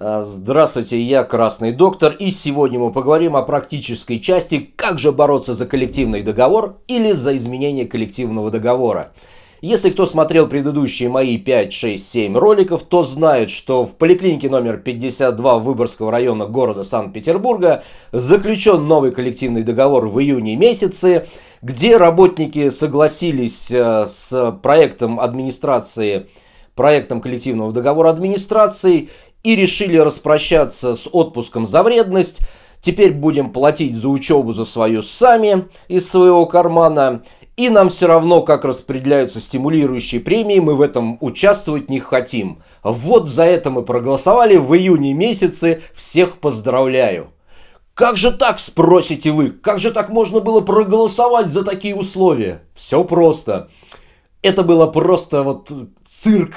А, здравствуйте, я Красный Доктор, и сегодня мы поговорим о практической части, как же бороться за коллективный договор или за изменение коллективного договора. Если кто смотрел предыдущие мои 5, 6, 7 роликов, то знает, что в поликлинике номер 52 Выборгского района города Санкт-Петербурга заключен новый коллективный договор в июне месяце, где работники согласились э, с проектом администрации проектом коллективного договора администрации и решили распрощаться с отпуском за вредность. Теперь будем платить за учебу за свою сами из своего кармана. И нам все равно, как распределяются стимулирующие премии, мы в этом участвовать не хотим. Вот за это мы проголосовали в июне месяце. Всех поздравляю. Как же так, спросите вы? Как же так можно было проголосовать за такие условия? Все просто. Это было просто вот цирк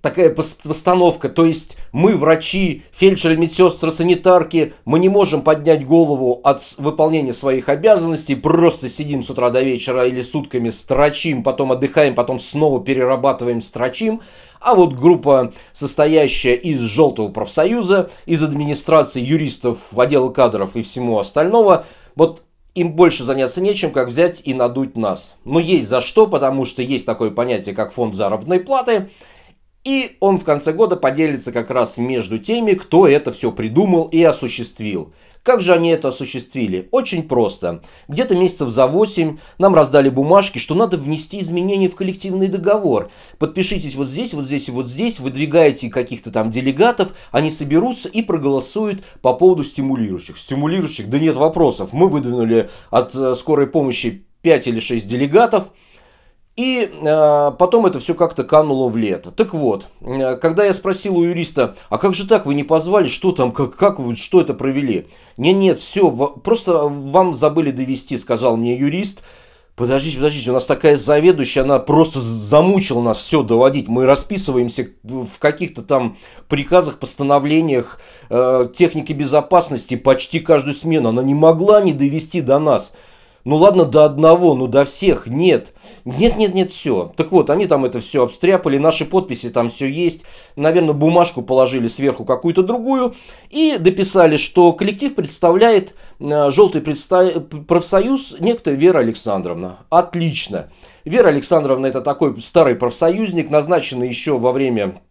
такая постановка. То есть мы, врачи, фельдшеры, медсестры, санитарки, мы не можем поднять голову от выполнения своих обязанностей, просто сидим с утра до вечера или сутками строчим, потом отдыхаем, потом снова перерабатываем, строчим. А вот группа, состоящая из Желтого профсоюза, из администрации юристов, отдела кадров и всему остального, вот им больше заняться нечем, как взять и надуть нас. Но есть за что, потому что есть такое понятие, как фонд заработной платы – и он в конце года поделится как раз между теми, кто это все придумал и осуществил. Как же они это осуществили? Очень просто. Где-то месяцев за 8 нам раздали бумажки, что надо внести изменения в коллективный договор. Подпишитесь вот здесь, вот здесь и вот здесь, выдвигаете каких-то там делегатов, они соберутся и проголосуют по поводу стимулирующих. Стимулирующих, да нет вопросов. Мы выдвинули от э, скорой помощи 5 или 6 делегатов, и э, потом это все как-то кануло в лето. Так вот, э, когда я спросил у юриста, а как же так, вы не позвали, что там, как, как вы, что это провели? Нет, нет, все, просто вам забыли довести, сказал мне юрист. Подождите, подождите, у нас такая заведующая, она просто замучила нас все доводить. Мы расписываемся в каких-то там приказах, постановлениях э, техники безопасности почти каждую смену. Она не могла не довести до нас. Ну ладно, до одного, ну до всех, нет. Нет, нет, нет, все. Так вот, они там это все обстряпали, наши подписи там все есть. Наверное, бумажку положили сверху какую-то другую. И дописали, что коллектив представляет э, желтый предста... профсоюз некто Вера Александровна. Отлично. Вера Александровна это такой старый профсоюзник, назначенный еще во время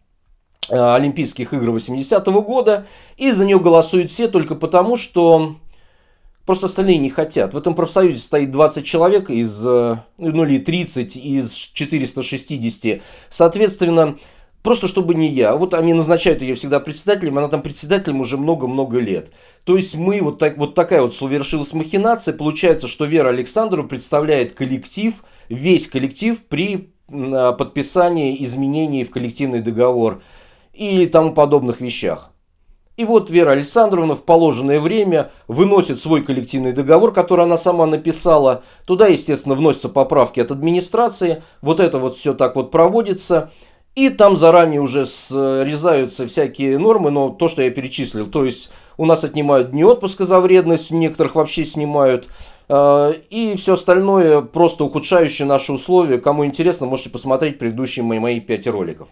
э, Олимпийских игр 80-го года. И за нее голосуют все только потому, что Просто остальные не хотят. В этом профсоюзе стоит 20 человек из, э, ну или 30 из 460. Соответственно, просто чтобы не я. Вот они назначают ее всегда председателем, она там председателем уже много-много лет. То есть мы, вот, так, вот такая вот совершилась махинация. Получается, что Вера Александру представляет коллектив, весь коллектив при э, подписании изменений в коллективный договор или тому подобных вещах. И вот Вера Александровна в положенное время выносит свой коллективный договор, который она сама написала. Туда, естественно, вносятся поправки от администрации. Вот это вот все так вот проводится. И там заранее уже срезаются всякие нормы, но то, что я перечислил. То есть у нас отнимают дни отпуска за вредность, некоторых вообще снимают. Э, и все остальное просто ухудшающее наши условия. Кому интересно, можете посмотреть предыдущие мои, мои 5 роликов.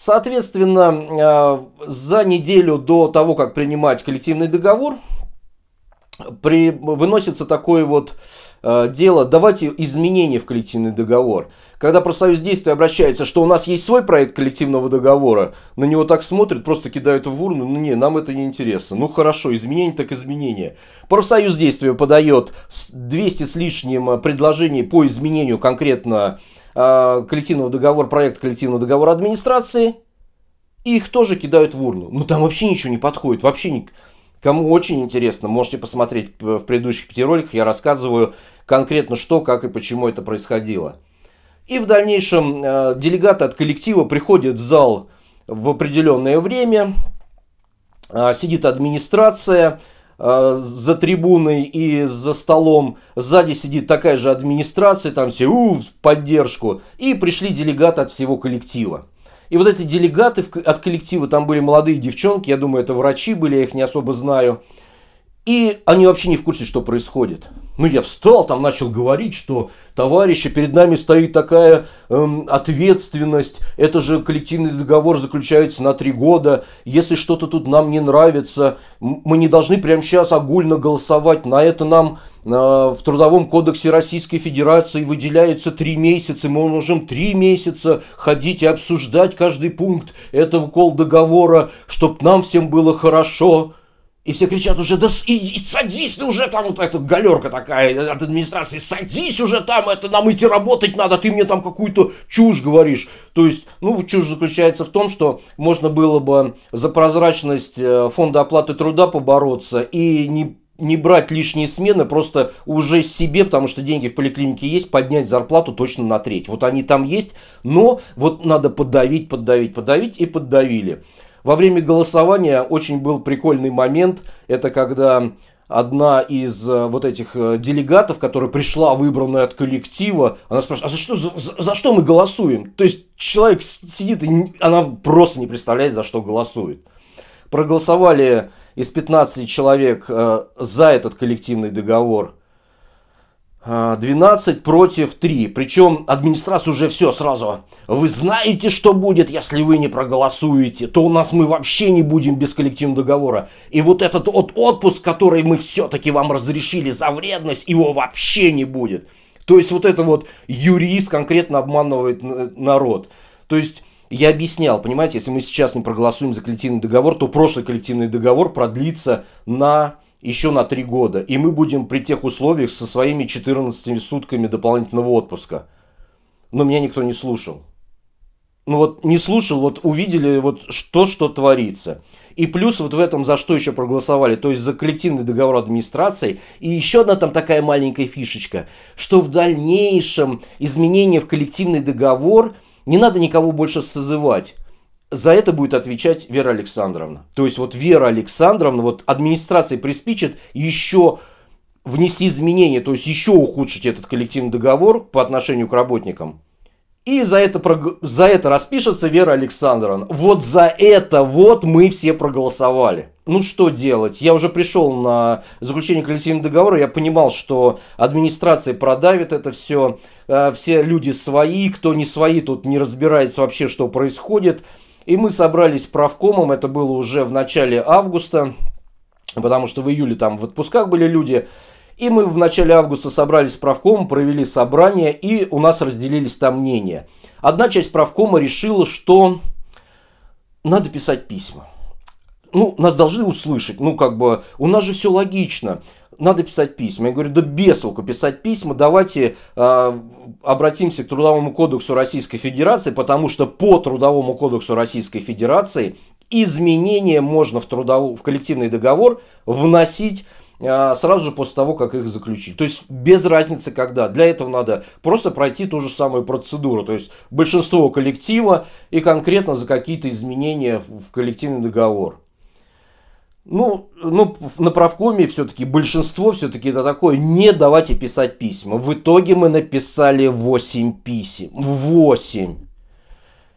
Соответственно, э, за неделю до того, как принимать коллективный договор, при, выносится такое вот э, дело, давайте изменения в коллективный договор. Когда профсоюз действия обращается, что у нас есть свой проект коллективного договора, на него так смотрят, просто кидают в урну, ну не, нам это не интересно. Ну хорошо, изменения так изменения. Профсоюз действия подает 200 с лишним э, предложений по изменению конкретно э, коллективного договора, проект коллективного договора администрации, и их тоже кидают в урну. Ну там вообще ничего не подходит, вообще не... Кому очень интересно, можете посмотреть в предыдущих пяти роликах, я рассказываю конкретно что, как и почему это происходило. И в дальнейшем э, делегаты от коллектива приходят в зал в определенное время, э, сидит администрация э, за трибуной и за столом, сзади сидит такая же администрация, там все у, в поддержку, и пришли делегаты от всего коллектива. И вот эти делегаты от коллектива, там были молодые девчонки, я думаю, это врачи были, я их не особо знаю. И они вообще не в курсе, что происходит. Ну, я встал, там начал говорить, что, товарищи, перед нами стоит такая эм, ответственность. Это же коллективный договор заключается на три года. Если что-то тут нам не нравится, мы не должны прямо сейчас огульно голосовать. На это нам э, в Трудовом кодексе Российской Федерации выделяется три месяца. Мы можем три месяца ходить и обсуждать каждый пункт этого кол договора, чтобы нам всем было хорошо. И все кричат уже, да и, и садись ты уже там, вот эта галерка такая от администрации, садись уже там, это нам идти работать надо, ты мне там какую-то чушь говоришь. То есть, ну, чушь заключается в том, что можно было бы за прозрачность э, фонда оплаты труда побороться и не не брать лишние смены, просто уже себе, потому что деньги в поликлинике есть, поднять зарплату точно на треть. Вот они там есть, но вот надо поддавить, поддавить, поддавить и поддавили. Во время голосования очень был прикольный момент. Это когда одна из э, вот этих э, делегатов, которая пришла выбранная от коллектива, она спрашивает, а за что, за, за что мы голосуем? То есть человек сидит, и она просто не представляет, за что голосует. Проголосовали из 15 человек э, за этот коллективный договор 12 а, против 3. Причем администрация уже все сразу. Вы знаете, что будет, если вы не проголосуете, то у нас мы вообще не будем без коллективного договора. И вот этот от отпуск, который мы все-таки вам разрешили за вредность, его вообще не будет. То есть вот это вот юрист конкретно обманывает народ. То есть я объяснял, понимаете, если мы сейчас не проголосуем за коллективный договор, то прошлый коллективный договор продлится на еще на три года. И мы будем при тех условиях со своими 14 сутками дополнительного отпуска. Но меня никто не слушал. Ну вот не слушал, вот увидели вот что, что творится. И плюс вот в этом за что еще проголосовали, то есть за коллективный договор администрации. И еще одна там такая маленькая фишечка, что в дальнейшем изменения в коллективный договор не надо никого больше созывать за это будет отвечать Вера Александровна. То есть вот Вера Александровна, вот администрации приспичит еще внести изменения, то есть еще ухудшить этот коллективный договор по отношению к работникам. И за это, за это распишется Вера Александровна. Вот за это вот мы все проголосовали. Ну что делать? Я уже пришел на заключение коллективного договора, я понимал, что администрация продавит это все, э, все люди свои, кто не свои, тут не разбирается вообще, что происходит. И мы собрались правкомом, это было уже в начале августа, потому что в июле там в отпусках были люди. И мы в начале августа собрались с правкомом, провели собрание, и у нас разделились там мнения. Одна часть правкома решила, что надо писать письма. Ну, нас должны услышать, ну, как бы, у нас же все логично надо писать письма. Я говорю, да без бесолку писать письма, давайте э, обратимся к Трудовому кодексу Российской Федерации, потому что по Трудовому кодексу Российской Федерации изменения можно в, трудов... в коллективный договор вносить э, сразу же после того, как их заключить. То есть без разницы когда. Для этого надо просто пройти ту же самую процедуру. То есть большинство коллектива и конкретно за какие-то изменения в коллективный договор. Ну, ну, на правкоме все-таки большинство все-таки это такое, не давайте писать письма. В итоге мы написали 8 писем. 8.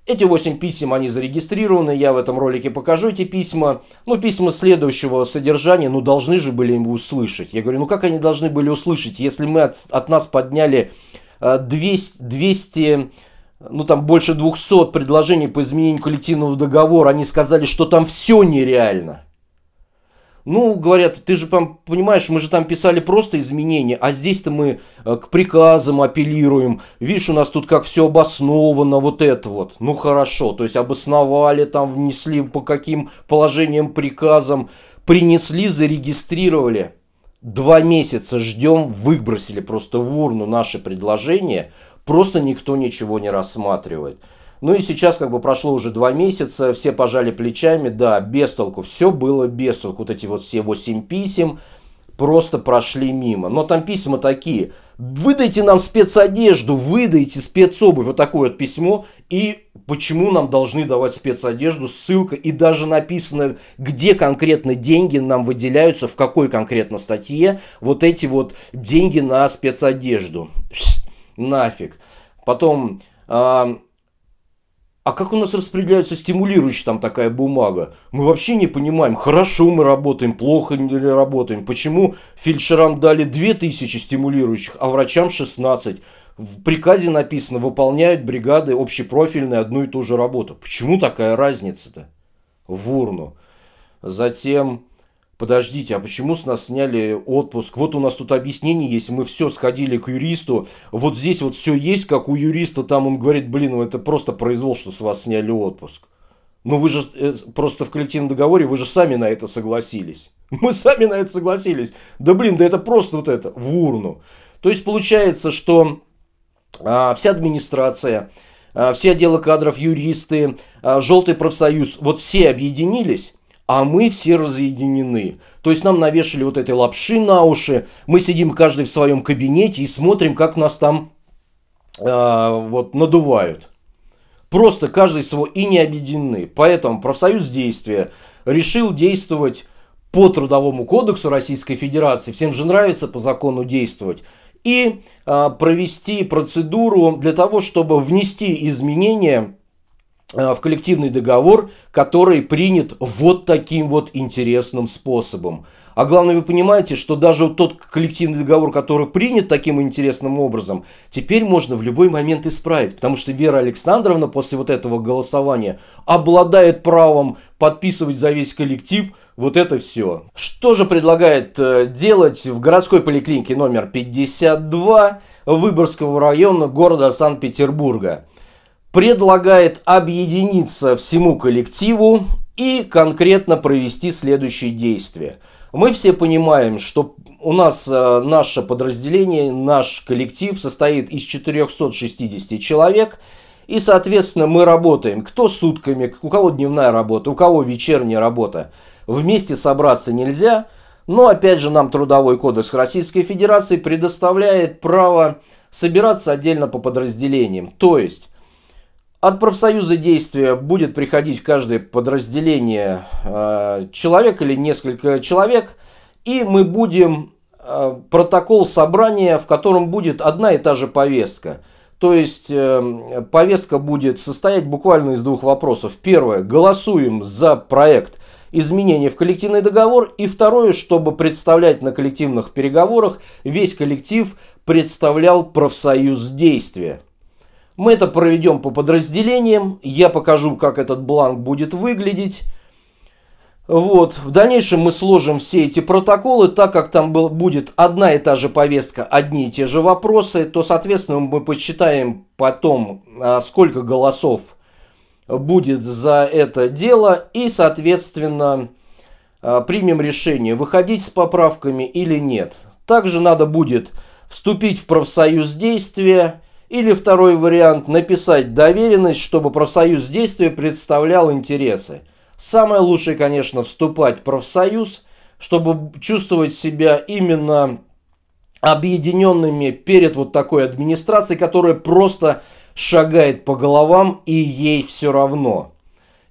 Эти 8 писем, они зарегистрированы, я в этом ролике покажу эти письма. Ну, письма следующего содержания, ну, должны же были им услышать. Я говорю, ну, как они должны были услышать, если мы от, от нас подняли 200, э, 200 ну там больше 200 предложений по изменению коллективного договора, они сказали, что там все нереально. Ну, говорят, ты же там понимаешь, мы же там писали просто изменения, а здесь-то мы э, к приказам апеллируем. Видишь, у нас тут как все обосновано, вот это вот. Ну хорошо, то есть обосновали, там внесли по каким положениям приказам, принесли, зарегистрировали. Два месяца ждем, выбросили просто в урну наши предложения, просто никто ничего не рассматривает. Ну и сейчас как бы прошло уже два месяца, все пожали плечами, да, без толку, все было без толку, вот эти вот все восемь писем просто прошли мимо. Но там письма такие, выдайте нам спецодежду, выдайте спецобувь, вот такое вот письмо, и почему нам должны давать спецодежду, ссылка, и даже написано, где конкретно деньги нам выделяются, в какой конкретно статье, вот эти вот деньги на спецодежду. Нафиг. Потом... Э а как у нас распределяется стимулирующая там такая бумага? Мы вообще не понимаем, хорошо мы работаем, плохо не работаем. Почему фельдшерам дали 2000 стимулирующих, а врачам 16? В приказе написано, выполняют бригады общепрофильные одну и ту же работу. Почему такая разница-то? В урну. Затем подождите, а почему с нас сняли отпуск? Вот у нас тут объяснение есть, мы все сходили к юристу, вот здесь вот все есть, как у юриста, там он говорит, блин, ну это просто произвол, что с вас сняли отпуск. Но ну вы же э, просто в коллективном договоре, вы же сами на это согласились. Мы сами на это согласились. Да блин, да это просто вот это, в урну. То есть получается, что а, вся администрация, а, все отделы кадров, юристы, а, желтый профсоюз, вот все объединились а мы все разъединены. То есть нам навешали вот этой лапши на уши, мы сидим каждый в своем кабинете и смотрим, как нас там э, вот надувают. Просто каждый свой и не объединены. Поэтому профсоюз действия решил действовать по Трудовому кодексу Российской Федерации. Всем же нравится по закону действовать и э, провести процедуру для того, чтобы внести изменения Э, в коллективный договор, который принят вот таким вот интересным способом. А главное, вы понимаете, что даже вот тот коллективный договор, который принят таким интересным образом, теперь можно в любой момент исправить. Потому что Вера Александровна после вот этого голосования обладает правом подписывать за весь коллектив вот это все. Что же предлагает э, делать в городской поликлинике номер 52 Выборгского района города Санкт-Петербурга? предлагает объединиться всему коллективу и конкретно провести следующие действия. Мы все понимаем, что у нас э, наше подразделение, наш коллектив состоит из 460 человек. И, соответственно, мы работаем, кто сутками, у кого дневная работа, у кого вечерняя работа. Вместе собраться нельзя, но, опять же, нам Трудовой кодекс Российской Федерации предоставляет право собираться отдельно по подразделениям. То есть, от профсоюза действия будет приходить в каждое подразделение э, человек или несколько человек, и мы будем э, протокол собрания, в котором будет одна и та же повестка. То есть э, повестка будет состоять буквально из двух вопросов. Первое, голосуем за проект изменения в коллективный договор. И второе, чтобы представлять на коллективных переговорах, весь коллектив представлял профсоюз действия. Мы это проведем по подразделениям. Я покажу, как этот бланк будет выглядеть. Вот. В дальнейшем мы сложим все эти протоколы, так как там был, будет одна и та же повестка, одни и те же вопросы, то, соответственно, мы посчитаем потом, а, сколько голосов будет за это дело и, соответственно, а, примем решение, выходить с поправками или нет. Также надо будет вступить в профсоюз действия, или второй вариант – написать доверенность, чтобы профсоюз действия представлял интересы. Самое лучшее, конечно, вступать в профсоюз, чтобы чувствовать себя именно объединенными перед вот такой администрацией, которая просто шагает по головам и ей все равно.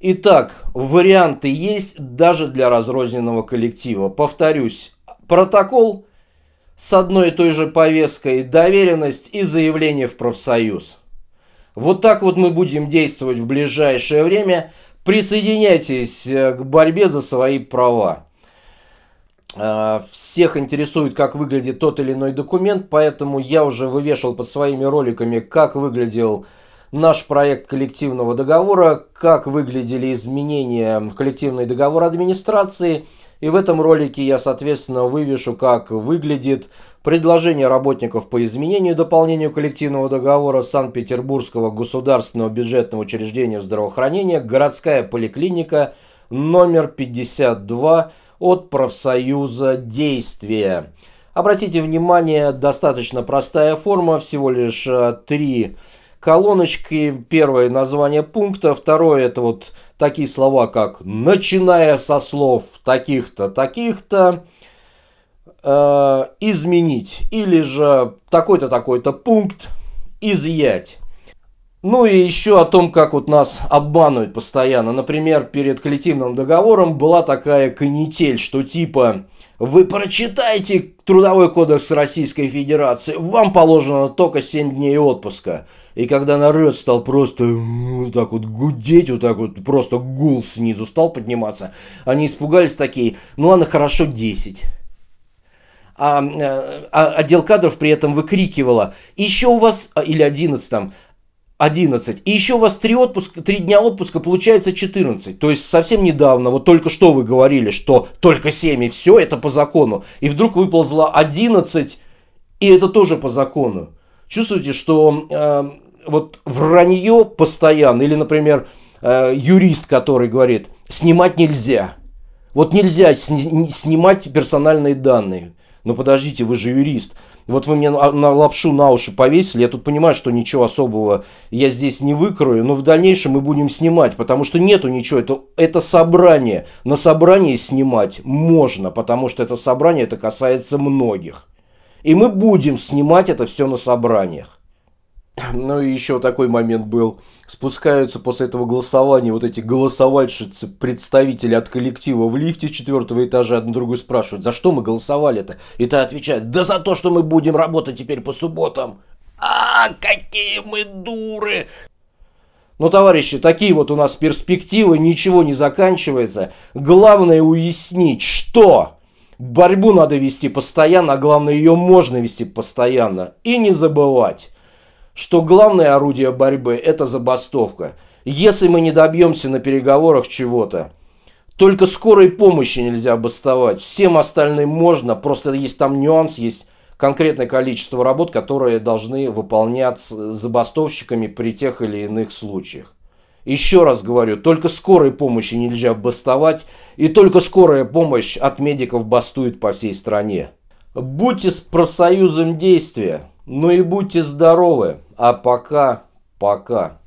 Итак, варианты есть даже для разрозненного коллектива. Повторюсь, протокол – с одной и той же повесткой доверенность и заявление в профсоюз. Вот так вот мы будем действовать в ближайшее время. Присоединяйтесь э, к борьбе за свои права. Э, всех интересует, как выглядит тот или иной документ, поэтому я уже вывешивал под своими роликами, как выглядел наш проект коллективного договора, как выглядели изменения в коллективный договор администрации – и в этом ролике я, соответственно, вывешу, как выглядит предложение работников по изменению и дополнению коллективного договора Санкт-Петербургского государственного бюджетного учреждения здравоохранения «Городская поликлиника» номер 52 от профсоюза «Действия». Обратите внимание, достаточно простая форма, всего лишь э, три колоночки. Первое название пункта, второе это вот такие слова, как «начиная со слов таких-то, таких-то», э, «изменить» или же «такой-то, такой-то пункт», «изъять». Ну и еще о том, как вот нас обманывают постоянно. Например, перед коллективным договором была такая канитель, что типа вы прочитайте Трудовой кодекс Российской Федерации. Вам положено только 7 дней отпуска. И когда народ стал просто вот так вот гудеть, вот так вот просто гул снизу стал подниматься, они испугались такие, ну ладно, хорошо, 10 а, э, а отдел кадров при этом выкрикивала, еще у вас, а, или 11 там, 11. И еще у вас 3, отпуска, 3 дня отпуска, получается 14. То есть совсем недавно, вот только что вы говорили, что только 7 и все, это по закону. И вдруг выползла 11, и это тоже по закону. Чувствуете, что э, вот вранье постоянно, или, например, э, юрист, который говорит, снимать нельзя. Вот нельзя сни снимать персональные данные ну подождите, вы же юрист. Вот вы мне на лапшу на уши повесили, я тут понимаю, что ничего особого я здесь не выкрою, но в дальнейшем мы будем снимать, потому что нету ничего, это, это собрание. На собрании снимать можно, потому что это собрание, это касается многих. И мы будем снимать это все на собраниях. Ну и еще такой момент был. Спускаются после этого голосования вот эти голосовальщицы, представители от коллектива в лифте четвертого этажа одну другую спрашивают, за что мы голосовали-то? И та отвечает, да за то, что мы будем работать теперь по субботам. А, какие мы дуры! Но, ну, товарищи, такие вот у нас перспективы, ничего не заканчивается. Главное уяснить, что борьбу надо вести постоянно, а главное ее можно вести постоянно. И не забывать что главное орудие борьбы – это забастовка. Если мы не добьемся на переговорах чего-то, только скорой помощи нельзя бастовать. Всем остальным можно, просто есть там нюанс, есть конкретное количество работ, которые должны выполняться забастовщиками при тех или иных случаях. Еще раз говорю, только скорой помощи нельзя бастовать, и только скорая помощь от медиков бастует по всей стране. Будьте с профсоюзом действия. Ну и будьте здоровы, а пока, пока.